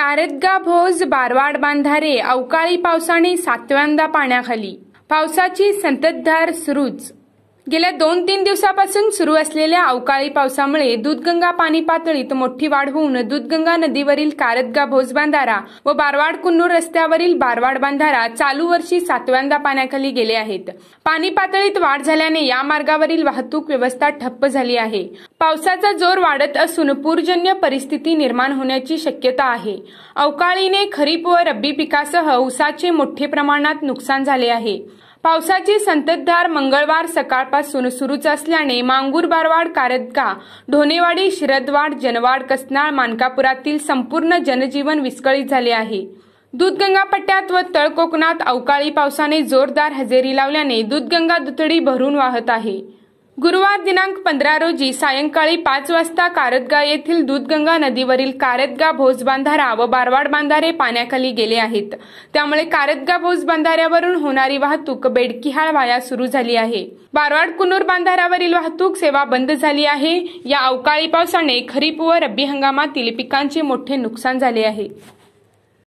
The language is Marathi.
कारदगा भोज बारवाड बांधारे अवकाळी पावसाने सातव्यांदा पाण्याखाली पावसाची संततधार सुरूच गेल्या दोन तीन दिवसापासून सुरू असलेल्या अवकाळी पावसामुळे दूधगंगा पाणी पातळीत मोठी वाढ होऊन दूधगंगा नदीवरील कारदगा भोज बांधारा व बारवाड कुन्नूर रस्त्यावरील बारवाड बांधारा चालू वर्षी सातव्यांदा पाण्याखाली गेले आहेत पाणी पातळीत वाढ झाल्याने या मार्गावरील वाहतूक व्यवस्था ठप्प झाली आहे पावसाचा जोर वाढत असून पूरजन्य परिस्थिती निर्माण होण्याची शक्यता आहे अवकाळीने खरीप व रब्बी पिकासह ऊसाचे मोठे प्रमाणात नुकसान झाले आहे पावसाची संततधार मंगळवार सकाळपासून सुरूच असल्याने मांगूर बारवाड कारदगा ढोनेवाडी शिरदवाड जनवाड कसनाळ मानकापुरातील संपूर्ण जनजीवन विस्कळीत झाले आहे दूधगंगा पट्ट्यात व तळ कोकणात अवकाळी पावसाने जोरदार हजेरी लावल्याने दूधगंगा दुथडी भरून वाहत आहे गुरुवार दिनांक पंधरा रोजी सायंकाळी पाच वाजता कारतगा येथील दूधगंगा नदीवरील कारतगा भोज व बारवाड बांधारे पाण्याखाली गेले आहेत त्यामुळे कारतगा भोज बांधाऱ्यावरून होणारी वाहतूक बेडकिहाळ वाया सुरू झाली आहे बारवाड कुनूर बांधारावरील वाहतूक सेवा बंद झाली आहे या अवकाळी पावसाने खरीप व रब्बी हंगामातील पिकांचे मोठे नुकसान झाले आहे